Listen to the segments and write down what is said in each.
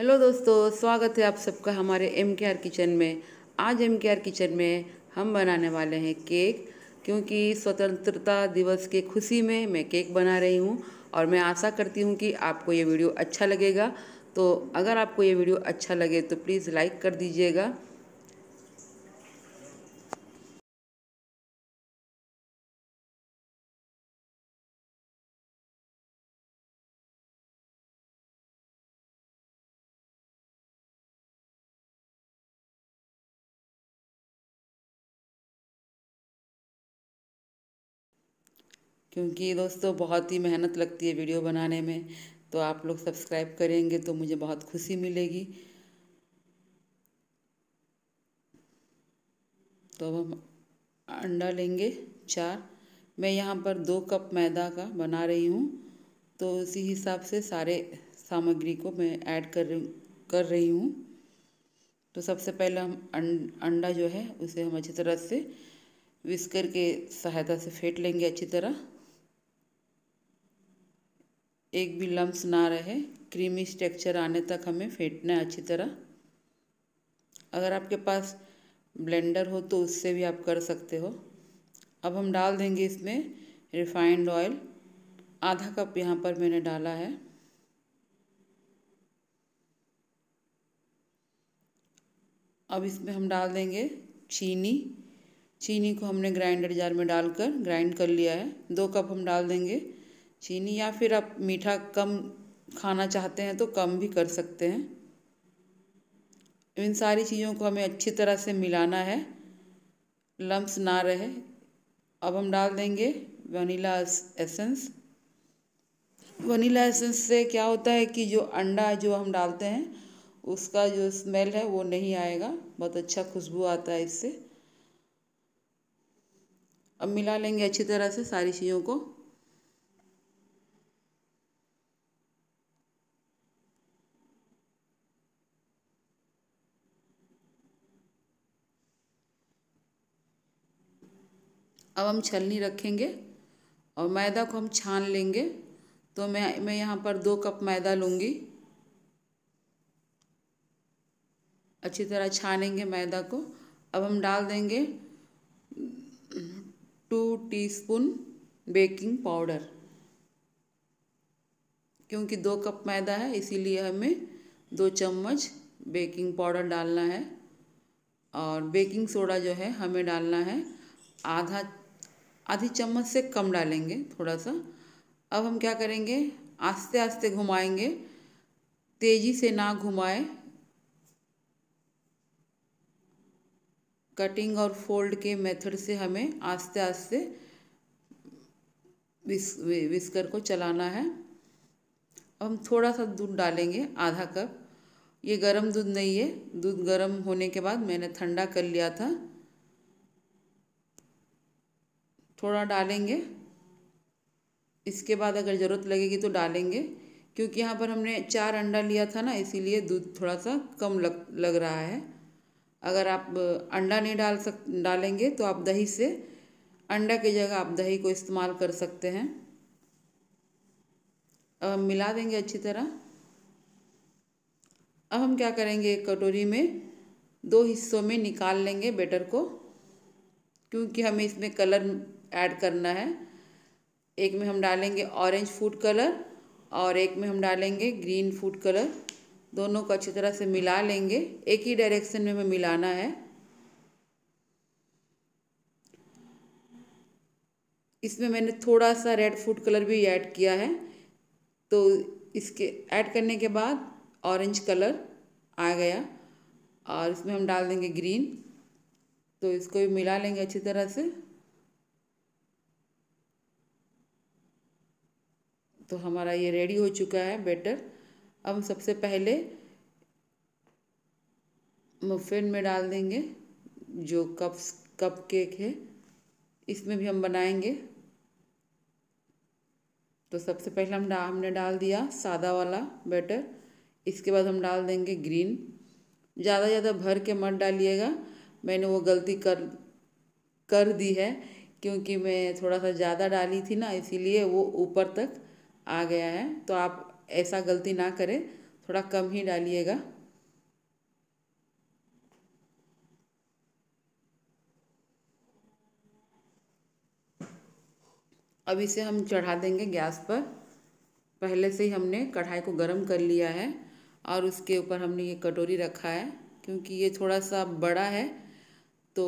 hello दोस्तों स्वागत है आप सबका हमारे एम के आर किचन में आज एम के आर किचन में हम बनाने वाले हैं केक क्योंकि स्वतंत्रता दिवस के खुशी में मैं केक बना रही हूँ और मैं आशा करती हूँ कि आपको ये वीडियो अच्छा लगेगा तो अगर आपको ये वीडियो अच्छा लगे तो प्लीज़ लाइक कर दीजिएगा क्योंकि दोस्तों बहुत ही मेहनत लगती है वीडियो बनाने में तो आप लोग सब्सक्राइब करेंगे तो मुझे बहुत खुशी मिलेगी तो अब हम अंडा लेंगे चार मैं यहाँ पर दो कप मैदा का बना रही हूँ तो उसी हिसाब से सारे सामग्री को मैं ऐड कर रही कर रही हूँ तो सबसे पहले हम अं, अंडा जो है उसे हम अच्छी तरह से विस्कर के सहायता से फेंट लेंगे अच्छी तरह एक भी लम्स ना रहे क्रीमी स्ट्रक्चर आने तक हमें फेंटना है अच्छी तरह अगर आपके पास ब्लेंडर हो तो उससे भी आप कर सकते हो अब हम डाल देंगे इसमें रिफाइंड ऑयल आधा कप यहाँ पर मैंने डाला है अब इसमें हम डाल देंगे चीनी चीनी को हमने ग्राइंडर जार में डालकर ग्राइंड कर लिया है दो कप हम डाल देंगे चीनी या फिर आप मीठा कम खाना चाहते हैं तो कम भी कर सकते हैं इन सारी चीज़ों को हमें अच्छी तरह से मिलाना है लम्स ना रहे अब हम डाल देंगे वनीला एसेंस वनीला एसेंस से क्या होता है कि जो अंडा जो हम डालते हैं उसका जो स्मेल है वो नहीं आएगा बहुत अच्छा खुशबू आता है इससे अब मिला लेंगे अच्छी तरह से सारी चीज़ों को अब हम छलनी रखेंगे और मैदा को हम छान लेंगे तो मैं मैं यहाँ पर दो कप मैदा लूँगी अच्छी तरह छानेंगे मैदा को अब हम डाल देंगे टू टीस्पून बेकिंग पाउडर क्योंकि दो कप मैदा है इसीलिए हमें दो चम्मच बेकिंग पाउडर डालना है और बेकिंग सोडा जो है हमें डालना है आधा आधी चम्मच से कम डालेंगे थोड़ा सा अब हम क्या करेंगे आस्ते आस्ते घुमाएंगे तेज़ी से ना घुमाए कटिंग और फोल्ड के मेथड से हमें आस्ते आस्ते विस विस्कर को चलाना है अब हम थोड़ा सा दूध डालेंगे आधा कप ये गरम दूध नहीं है दूध गरम होने के बाद मैंने ठंडा कर लिया था थोड़ा डालेंगे इसके बाद अगर ज़रूरत लगेगी तो डालेंगे क्योंकि यहाँ पर हमने चार अंडा लिया था ना इसीलिए दूध थोड़ा सा कम लग लग रहा है अगर आप अंडा नहीं डाल सक डालेंगे तो आप दही से अंडा की जगह आप दही को इस्तेमाल कर सकते हैं अब मिला देंगे अच्छी तरह अब हम क्या करेंगे एक कटोरी में दो हिस्सों में निकाल लेंगे बेटर को क्योंकि हमें इसमें कलर ऐड करना है एक में हम डालेंगे ऑरेंज फूड कलर और एक में हम डालेंगे ग्रीन फूड कलर दोनों को अच्छी तरह से मिला लेंगे एक ही डायरेक्शन में हमें मिलाना है इसमें मैंने थोड़ा सा रेड फूड कलर भी ऐड किया है तो इसके ऐड करने के बाद ऑरेंज कलर आ गया और इसमें हम डाल देंगे ग्रीन तो इसको भी मिला लेंगे अच्छी तरह से तो हमारा ये रेडी हो चुका है बेटर अब हम सबसे पहले मफिन में डाल देंगे जो कप्स कप केक है इसमें भी हम बनाएंगे तो सबसे पहले हम डा, हमने डाल दिया सादा वाला बैटर इसके बाद हम डाल देंगे ग्रीन ज़्यादा ज़्यादा भर के मत डालिएगा मैंने वो गलती कर कर दी है क्योंकि मैं थोड़ा सा ज़्यादा डाली थी ना इसीलिए वो ऊपर तक आ गया है तो आप ऐसा गलती ना करें थोड़ा कम ही डालिएगा अब इसे हम चढ़ा देंगे गैस पर पहले से ही हमने कढ़ाई को गर्म कर लिया है और उसके ऊपर हमने ये कटोरी रखा है क्योंकि ये थोड़ा सा बड़ा है तो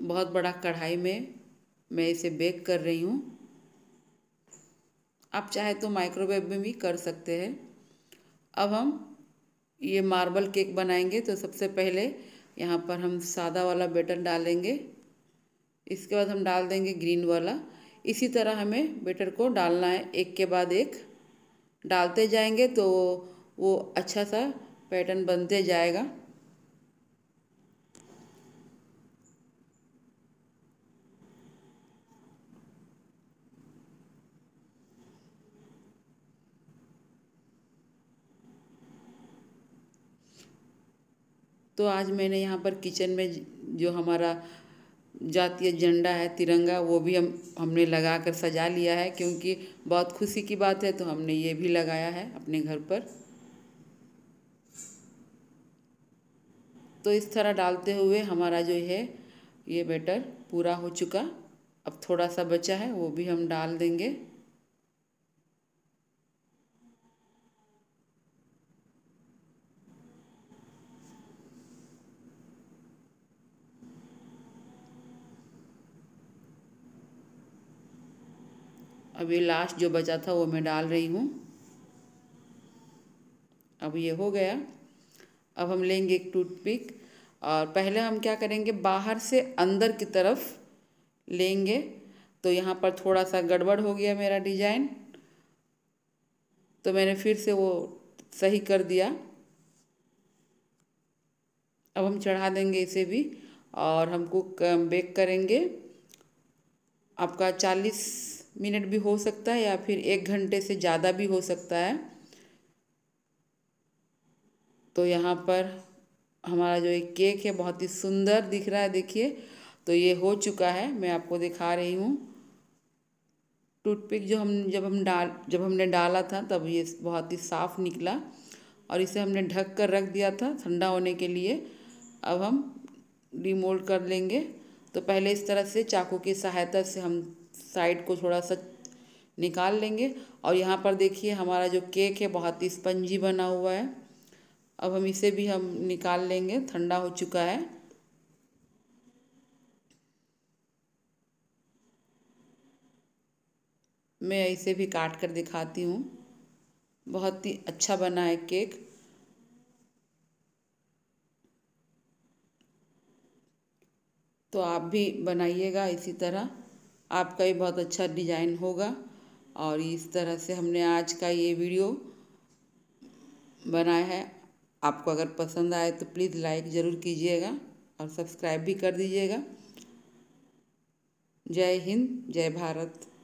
बहुत बड़ा कढ़ाई में मैं इसे बेक कर रही हूँ आप चाहे तो माइक्रोवेव में भी कर सकते हैं अब हम ये मार्बल केक बनाएंगे तो सबसे पहले यहाँ पर हम सादा वाला बेटर डालेंगे इसके बाद हम डाल देंगे ग्रीन वाला इसी तरह हमें बेटर को डालना है एक के बाद एक डालते जाएंगे तो वो अच्छा सा पैटर्न बनते जाएगा तो आज मैंने यहाँ पर किचन में जो हमारा जातीय झंडा है तिरंगा वो भी हम हमने लगा कर सजा लिया है क्योंकि बहुत खुशी की बात है तो हमने ये भी लगाया है अपने घर पर तो इस तरह डालते हुए हमारा जो है ये बैटर पूरा हो चुका अब थोड़ा सा बचा है वो भी हम डाल देंगे अब ये लास्ट जो बचा था वो मैं डाल रही हूँ अब ये हो गया अब हम लेंगे एक टूथपिक और पहले हम क्या करेंगे बाहर से अंदर की तरफ लेंगे तो यहाँ पर थोड़ा सा गड़बड़ हो गया मेरा डिजाइन तो मैंने फिर से वो सही कर दिया अब हम चढ़ा देंगे इसे भी और हमको बेक करेंगे आपका चालीस मिनट भी हो सकता है या फिर एक घंटे से ज़्यादा भी हो सकता है तो यहाँ पर हमारा जो ये केक है बहुत ही सुंदर दिख रहा है देखिए तो ये हो चुका है मैं आपको दिखा रही हूँ टूथपिक जो हम जब हम डाल जब हमने डाला था तब ये बहुत ही साफ़ निकला और इसे हमने ढक कर रख दिया था ठंडा होने के लिए अब हम रिमोल्ड कर लेंगे तो पहले इस तरह से चाकू की सहायता से हम साइड को थोड़ा सा निकाल लेंगे और यहाँ पर देखिए हमारा जो केक है बहुत ही स्पंजी बना हुआ है अब हम इसे भी हम निकाल लेंगे ठंडा हो चुका है मैं इसे भी काट कर दिखाती हूँ बहुत ही अच्छा बना है केक तो आप भी बनाइएगा इसी तरह आपका भी बहुत अच्छा डिज़ाइन होगा और इस तरह से हमने आज का ये वीडियो बनाया है आपको अगर पसंद आए तो प्लीज़ लाइक ज़रूर कीजिएगा और सब्सक्राइब भी कर दीजिएगा जय हिंद जय भारत